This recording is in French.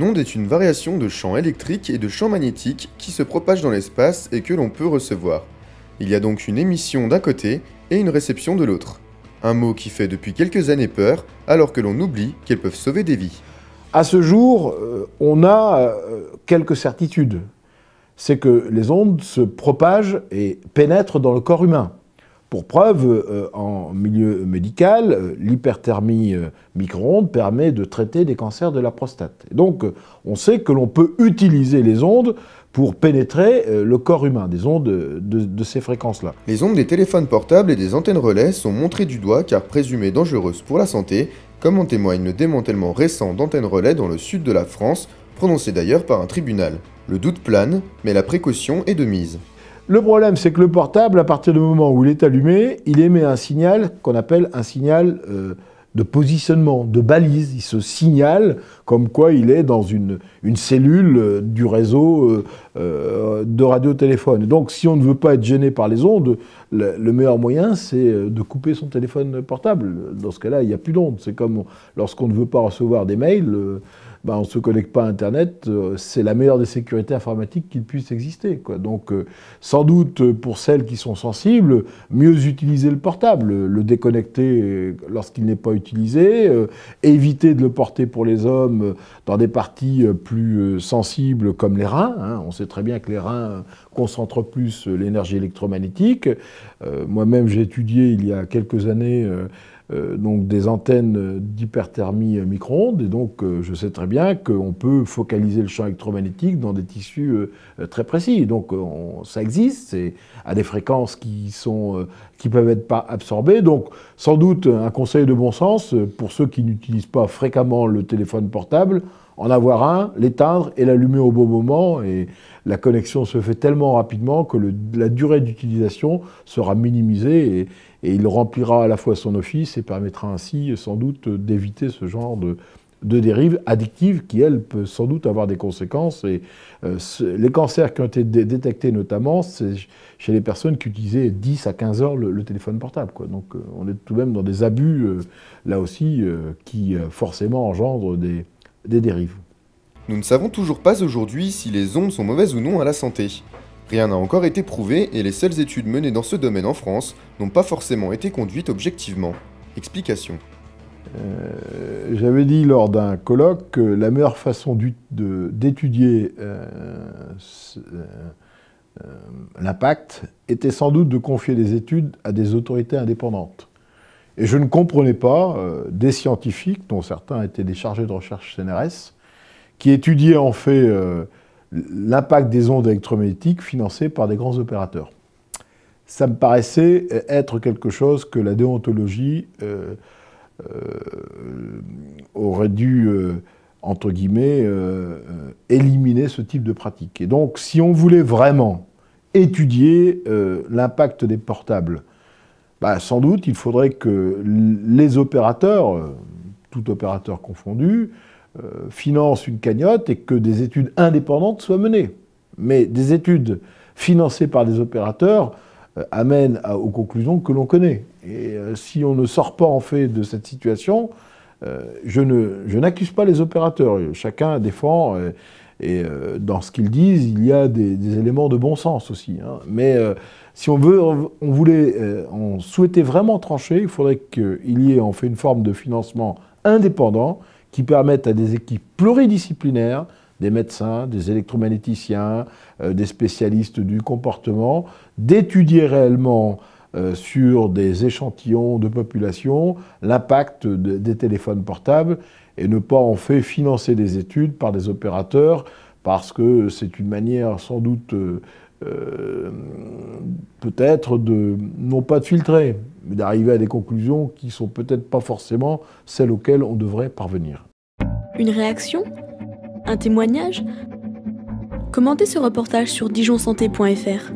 L'onde est une variation de champ électrique et de champ magnétique qui se propage dans l'espace et que l'on peut recevoir. Il y a donc une émission d'un côté et une réception de l'autre. Un mot qui fait depuis quelques années peur, alors que l'on oublie qu'elles peuvent sauver des vies. À ce jour, euh, on a euh, quelques certitudes. C'est que les ondes se propagent et pénètrent dans le corps humain. Pour preuve, euh, en milieu médical, euh, l'hyperthermie euh, micro-ondes permet de traiter des cancers de la prostate. donc, on sait que l'on peut utiliser les ondes pour pénétrer le corps humain, des ondes de, de ces fréquences-là. Les ondes des téléphones portables et des antennes relais sont montrées du doigt car présumées dangereuses pour la santé, comme en témoigne le démantèlement récent d'antennes relais dans le sud de la France, prononcé d'ailleurs par un tribunal. Le doute plane, mais la précaution est de mise. Le problème, c'est que le portable, à partir du moment où il est allumé, il émet un signal qu'on appelle un signal euh, de positionnement, de balise. Il se signale comme quoi il est dans une, une cellule euh, du réseau euh, de radiotéléphone. Donc, si on ne veut pas être gêné par les ondes, le, le meilleur moyen, c'est de couper son téléphone portable. Dans ce cas-là, il n'y a plus d'ondes. C'est comme lorsqu'on ne veut pas recevoir des mails. Bah, on ne se connecte pas à Internet, euh, c'est la meilleure des sécurités informatiques qu'il puisse exister. Donc, euh, sans doute, euh, pour celles qui sont sensibles, mieux utiliser le portable, le déconnecter lorsqu'il n'est pas utilisé, éviter de le porter pour les hommes dans des parties plus sensibles comme les reins. Hein. On sait très bien que les reins concentrent plus l'énergie électromagnétique. Moi-même, j'ai étudié il y a quelques années euh, donc des antennes euh, d'hyperthermie euh, micro-ondes, et donc je sais très bien qu'on peut focaliser le champ électromagnétique dans des tissus très précis. Donc ça existe, c'est à des fréquences qui sont qui peuvent être pas absorbées. Donc sans doute un conseil de bon sens pour ceux qui n'utilisent pas fréquemment le téléphone portable en avoir un, l'éteindre et l'allumer au bon moment. Et la connexion se fait tellement rapidement que la durée d'utilisation sera minimisée et, il remplira à la fois son office et permettra ainsi sans doute d'éviter ce genre de, de dérive addictive qui, elle, peut sans doute avoir des conséquences. Et euh, les cancers qui ont été détectés notamment, c'est chez les personnes qui utilisaient 10 à 15 heures le, téléphone portable. Donc euh, on est tout de même dans des abus, euh, là aussi, qui forcément engendrent des, dérives. Nous ne savons toujours pas aujourd'hui si les ondes sont mauvaises ou non à la santé. Rien n'a encore été prouvé et les seules études menées dans ce domaine en France n'ont pas forcément été conduites objectivement. Explication. Euh, j'avais dit lors d'un colloque que la meilleure façon d'étudier euh, euh, l'impact était sans doute de confier les études à des autorités indépendantes. Et je ne comprenais pas euh, des scientifiques, dont certains étaient des chargés de recherche CNRS, qui étudiaient en fait euh, l'impact des ondes électromagnétiques financées par des grands opérateurs. Ça me paraissait être quelque chose que la déontologie euh, aurait dû, entre guillemets, éliminer ce type de pratique. Et donc, si on voulait vraiment étudier l'impact des portables bah, sans doute, il faudrait que les opérateurs, euh, tout opérateur confondu, euh, financent une cagnotte et que des études indépendantes soient menées. Mais des études financées par des opérateurs euh, amènent aux conclusions que l'on connaît. Et si on ne sort pas en fait de cette situation, je n'accuse pas les opérateurs. Chacun défend et euh, dans ce qu'ils disent, il y a des, éléments de bon sens aussi. Hein. Mais euh, si on veut, on, voulait, euh, on souhaitait vraiment trancher, il faudrait qu'il y ait on fait une forme de financement indépendant qui permette à des équipes pluridisciplinaires, des médecins, des électromagnéticiens, des spécialistes du comportement, d'étudier réellement euh, sur des échantillons de population l'impact des téléphones portables et ne pas en fait financer des études par des opérateurs parce que c'est une manière sans doute euh, euh, peut-être de, non pas de filtrer, mais d'arriver à des conclusions qui ne sont peut-être pas forcément celles auxquelles on devrait parvenir. Une réaction Un témoignage Commentez ce reportage sur dijonsanté.fr.